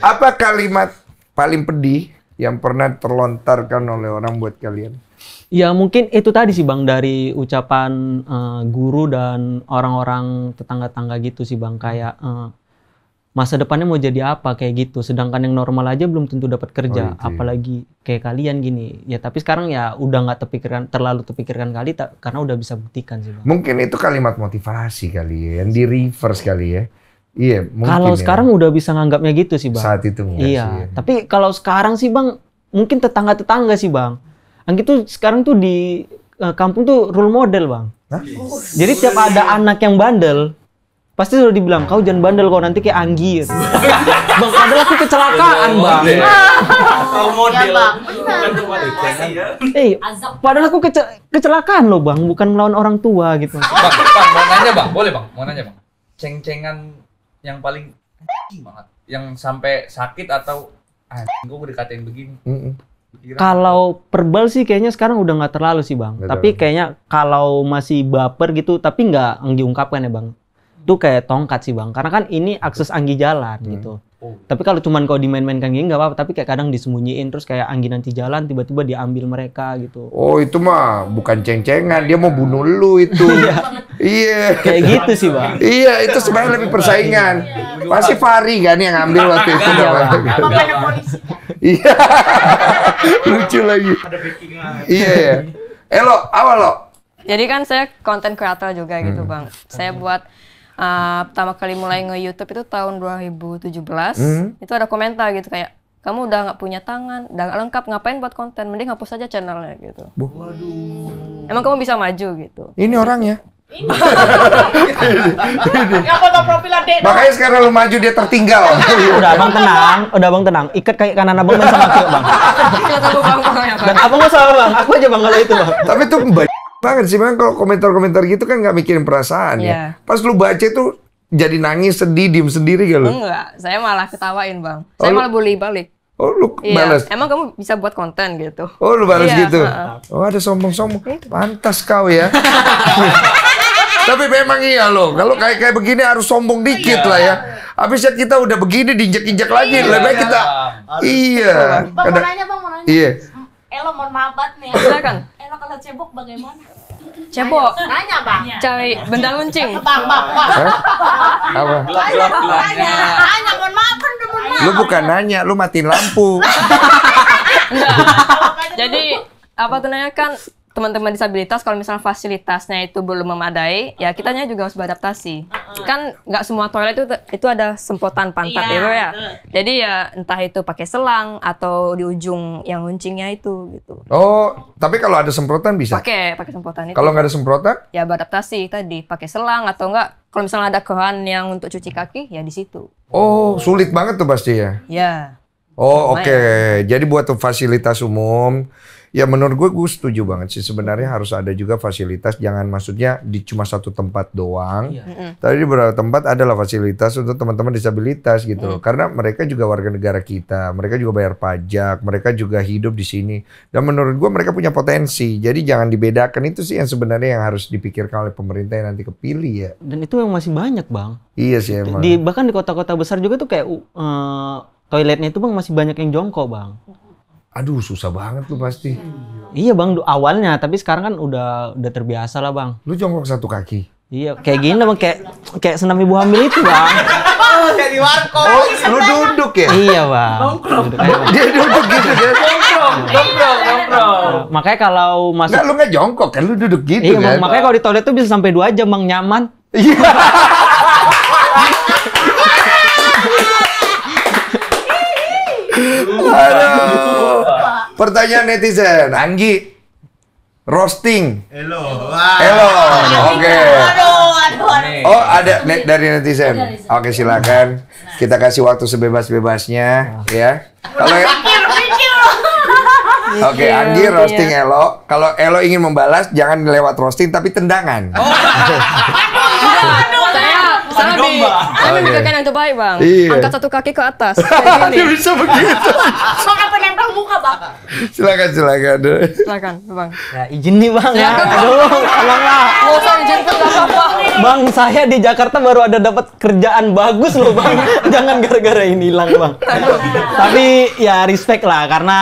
apa kalimat paling pedih yang pernah terlontarkan oleh orang buat kalian Ya mungkin itu tadi sih bang dari ucapan uh, guru dan orang-orang tetangga-tangga gitu sih bang kayak uh, masa depannya mau jadi apa kayak gitu. Sedangkan yang normal aja belum tentu dapat kerja, oh, gitu ya. apalagi kayak kalian gini. Ya tapi sekarang ya udah nggak terpikirkan terlalu terpikirkan kali tak, karena udah bisa buktikan sih bang. Mungkin itu kalimat motivasi kali ya, yang di reverse kali ya. Iya. Kalau ya. sekarang udah bisa nganggapnya gitu sih bang. Saat itu. Iya. Sih, ya. Tapi kalau sekarang sih bang mungkin tetangga-tetangga sih bang Anggi tuh sekarang tuh di uh, kampung tuh role model bang. Hah? Oh, Jadi tiap ada anak yang bandel, pasti sudah dibilang kau jangan bandel kau nanti kayak Anggi bang padahal aku kecelakaan bang kau iya, iya, model kan ya. eh padahal aku kece kecelakaan loh bang bukan melawan orang tua gitu bang, bang mau nanya bang boleh bang mau nanya bang ceng-cengan yang paling banget yang sampai sakit atau anjing gue dikatain begini mm -mm. Kalau perbal sih kayaknya sekarang udah nggak terlalu sih bang. Gak tapi terlalu. kayaknya kalau masih baper gitu, tapi nggak diungkapkan ya bang. Hmm. Itu kayak tongkat sih bang. Karena kan ini akses Anggi jalan hmm. gitu. Oh. Tapi kalau cuman kau dimain-mainkan gini nggak apa-apa. Tapi kayak kadang disembunyiin terus kayak Anggi nanti jalan tiba-tiba diambil mereka gitu. Oh itu mah bukan ceng-cengan, dia mau bunuh lu itu. Iya. iya. Kayak gitu sih bang. iya itu sebenarnya lebih persaingan. Iya. Pasti Fari kan yang ambil waktu itu. bang. Iya. Lucu lagi. Ada backingan. Iya elo, iya. Eh lo, lo? Jadi kan saya content creator juga gitu, hmm. gitu bang. Saya buat uh, pertama kali mulai nge-youtube itu tahun 2017. Hmm. Itu ada komentar gitu kayak, kamu udah nggak punya tangan, udah gak lengkap, ngapain buat konten? Mending hapus aja channelnya gitu. Waduh. Emang kamu bisa maju gitu. Ini orangnya? Ini. foto profil adek. Makanya sekarang lu maju dia tertinggal. udah abang tenang, udah bang tenang. Ikat kayak kanan abang dan sama kiri ya, bang. Dan abang nggak salah bang, aku aja bang kalau itu bang. Tapi tuh banget sih bang kalau komentar-komentar gitu kan nggak mikirin perasaan ya. Iya. Pas lu baca itu jadi nangis sedih diem sendiri gak lu? Enggak, saya malah ketawain bang. Oh, saya malah bully balik. Oh lu iya. balas? Emang kamu bisa buat konten gitu? Oh lu balas iya, gitu? Uh -uh. Oh ada sombong-sombong. Iya. Pantas kau ya. Tapi memang iya loh. Kalau kayak kayak begini harus sombong dikit iya. lah ya. Habisnya kita udah begini diinjak-injak lagi. Iya. Lebih baik kita iya. iya. Bang mau nanya, Bang mau nanya. Iya. Mm. Elo mohon maaf banget nih. Ya. Silakan. Elo kalau cebok bagaimana? Cebok. Nanya, Bang. Cari benda luncing. Bang, Bang, Bang. Apa? Nanya, nanya. Nanya, mohon maaf kan mau maaf. Lu bukan nanya, lu matiin lampu. Jadi apa tuh nanya kan teman-teman disabilitas kalau misalnya fasilitasnya itu belum memadai, uh -huh. ya uh-uh. kitanya juga harus beradaptasi. uh -huh. Kan nggak semua toilet itu itu ada semprotan pantat yeah, ya, ya. Jadi ya entah itu pakai selang atau di ujung yang runcingnya itu gitu. Oh, tapi kalau ada semprotan bisa? Pakai, pakai semprotan itu. Kalau nggak ada semprotan? Ya beradaptasi tadi, pakai selang atau enggak kalau misalnya ada keran yang untuk cuci kaki ya di situ. Oh, sulit banget tuh pasti ya. Ya. Oh, oke. Okay. Jadi buat fasilitas umum Ya menurut gue gue setuju banget sih sebenarnya harus ada juga fasilitas jangan maksudnya di cuma satu tempat doang. Iya. Mm Tapi di beberapa tempat adalah fasilitas untuk teman-teman disabilitas gitu mm. Karena mereka juga warga negara kita, mereka juga bayar pajak, mereka juga hidup di sini dan menurut gue mereka punya potensi. Jadi jangan dibedakan itu sih yang sebenarnya yang harus dipikirkan oleh pemerintah yang nanti kepilih ya. Dan itu yang masih banyak, Bang. Iya sih emang. Di bahkan di kota-kota besar juga tuh kayak uh, toiletnya itu bang masih banyak yang jongkok bang aduh susah banget tuh pasti. Iya, iya bang, awalnya tapi sekarang kan udah udah terbiasa lah bang. Lu jongkok satu kaki. Iya, kayak gini bang, kayak kayak senam ibu hamil itu bang. Oh, jadi warkop. Oh, lu duduk ya? Iya bang. Nongkrong. Dia duduk gitu dia. Nongkrong, nongkrong, nongkrong. Makanya kalau masuk. Nggak, lu nggak jongkok kan, lu duduk gitu iya, kan. makanya kalau di toilet tuh bisa sampai dua jam bang nyaman. Iya. Aduh. Pertanyaan netizen, Anggi. Roasting. Hello. Wow. Hello. Oke. Okay. Oh, ada net dari netizen. Oke, okay, silakan. Nah. Kita kasih waktu sebebas-bebasnya ya. Kalau ya. Oke, okay, Anggi roasting Elo. Kalau Elo ingin membalas, jangan lewat roasting tapi tendangan. Oh. sabi. Kami okay. kanan ke baik, Bang. Iya. Angkat satu kaki ke atas. Dia bisa begitu. Maka penempel muka, Bang. Silakan, silakan. Silakan, Bang. Ya, izin nih, Bang. Ya, aduh, tolong, lah. Mau usah izin pun apa-apa. Bang, saya di Jakarta baru ada dapat kerjaan bagus loh, Bang. Jangan gara-gara ini hilang, Bang. Tapi ya respect lah karena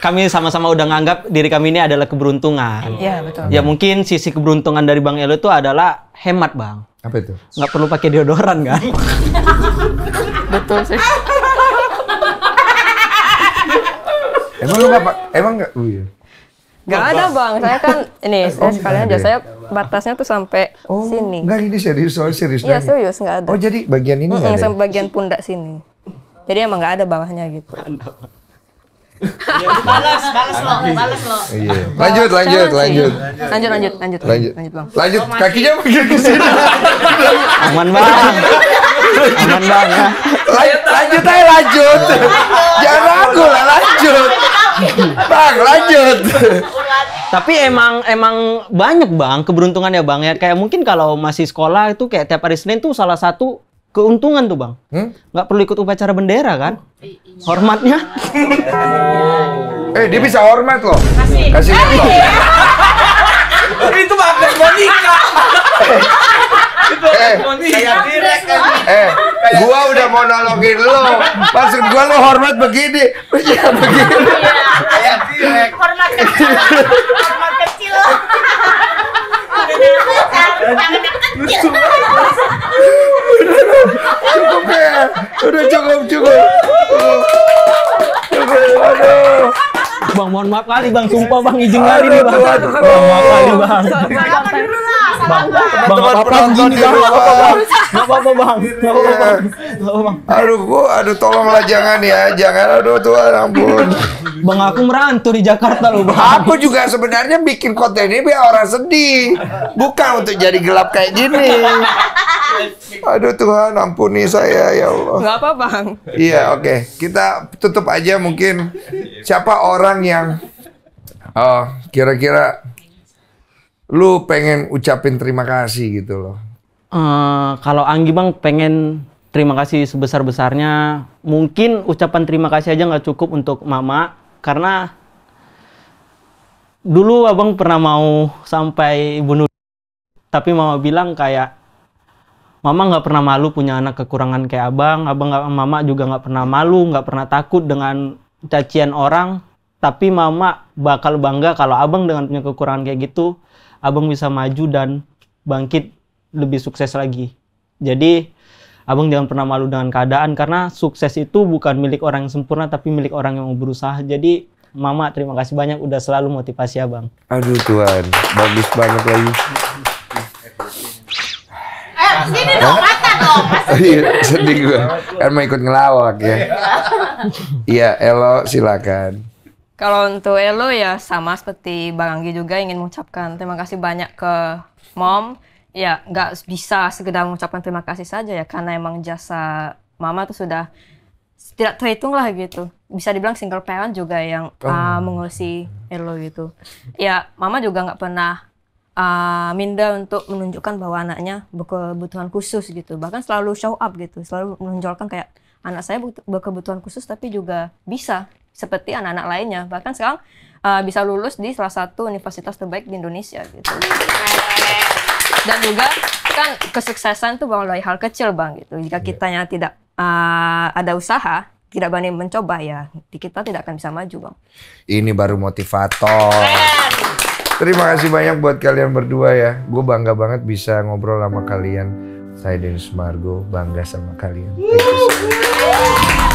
kami sama-sama udah nganggap diri kami ini adalah keberuntungan. Iya, betul. Ya mungkin sisi keberuntungan dari Bang Elo itu adalah hemat bang. Apa itu? Nggak perlu pakai deodoran kan? Betul sih. emang lu nggak emang nggak? Uh, iya. Gak ada bang, saya kan ini oh, saya sekalian aja ya? saya batasnya tuh sampai oh, sini. Enggak ini serius, soal serius. Iya serius enggak ada. Oh jadi bagian ini enggak ada. Ya? Sampai bagian pundak sini. Jadi emang nggak ada bawahnya gitu. Iya, balas, balas lo, balas lo. Iya. Lanjut, lanjut, lanjut. Lanjut, lanjut, lanjut. Lanjut, lanjut bang. Lanjut, kakinya makin ke sini. Aman bang. Aman bang ya. Lanjut, lanjut aja lanjut. Jangan ragu lah, lanjut. Bang, lanjut. Tapi emang emang banyak bang keberuntungan ya bang ya. Kayak mungkin kalau masih sekolah itu kayak tiap hari Senin tuh salah satu keuntungan tuh bang hmm? perlu ikut upacara bendera kan hormatnya eh dia bisa hormat loh kasih kasih eh, iya. itu magnet boneka eh, eh, kan? eh gua udah monologin lo. Maksud gua lo hormat begini, iya, begini, begini. Iya. Kayak direk. Hormat kecil. Hormat kecil cukup ya udah cukup cukup cukup aduh Bang, mohon maaf kali Bang, sumpah Bang, izin kali nih Bang. Mohon maaf kali Bang bang teman bang, bang, bang, bang, bang bang, apa bang, bang bang, apa bang aduh gua aduh tolonglah jangan ya jangan aduh tuhan ampun bang aku merantau di Jakarta loh bang aku juga sebenarnya bikin konten ini biar orang sedih bukan untuk jadi gelap kayak gini aduh tuhan ampuni saya ya Allah nggak apa bang iya oke okay. kita tutup aja mungkin siapa orang yang oh kira-kira lu pengen ucapin terima kasih gitu loh? Uh, kalau Anggi bang pengen terima kasih sebesar besarnya. Mungkin ucapan terima kasih aja nggak cukup untuk Mama karena dulu abang pernah mau sampai bunuh tapi Mama bilang kayak Mama nggak pernah malu punya anak kekurangan kayak abang. Abang gak, Mama juga nggak pernah malu, nggak pernah takut dengan cacian orang. Tapi Mama bakal bangga kalau abang dengan punya kekurangan kayak gitu abang bisa maju dan bangkit lebih sukses lagi. Jadi abang jangan pernah malu dengan keadaan karena sukses itu bukan milik orang yang sempurna tapi milik orang yang mau berusaha. Jadi Mama terima kasih banyak udah selalu motivasi abang. Aduh Tuhan, bagus banget lagi. Eh, sini dong, mata dong. Iya, sedih gue. Kan mau ikut ngelawak ya. Iya, iya Elo silakan. Kalau untuk Elo ya sama seperti Bang Anggi juga ingin mengucapkan terima kasih banyak ke Mom. Ya nggak bisa sekedar mengucapkan terima kasih saja ya karena emang jasa Mama tuh sudah tidak terhitung lah gitu. Bisa dibilang single parent juga yang oh. uh, mengurusi Elo gitu. Ya Mama juga nggak pernah uh, minder untuk menunjukkan bahwa anaknya berkebutuhan khusus gitu. Bahkan selalu show up gitu, selalu menonjolkan kayak anak saya berkebutuhan khusus tapi juga bisa seperti anak-anak lainnya. Bahkan sekarang uh, bisa lulus di salah satu universitas terbaik di Indonesia gitu. Dan juga kan kesuksesan itu bukan mulai hal kecil bang gitu. Jika iya. kitanya tidak uh, ada usaha, tidak berani mencoba ya kita tidak akan bisa maju bang. Ini baru motivator. Terima kasih banyak buat kalian berdua ya. Gue bangga banget bisa ngobrol sama kalian. Saya Denis Margo bangga sama kalian. Thank you.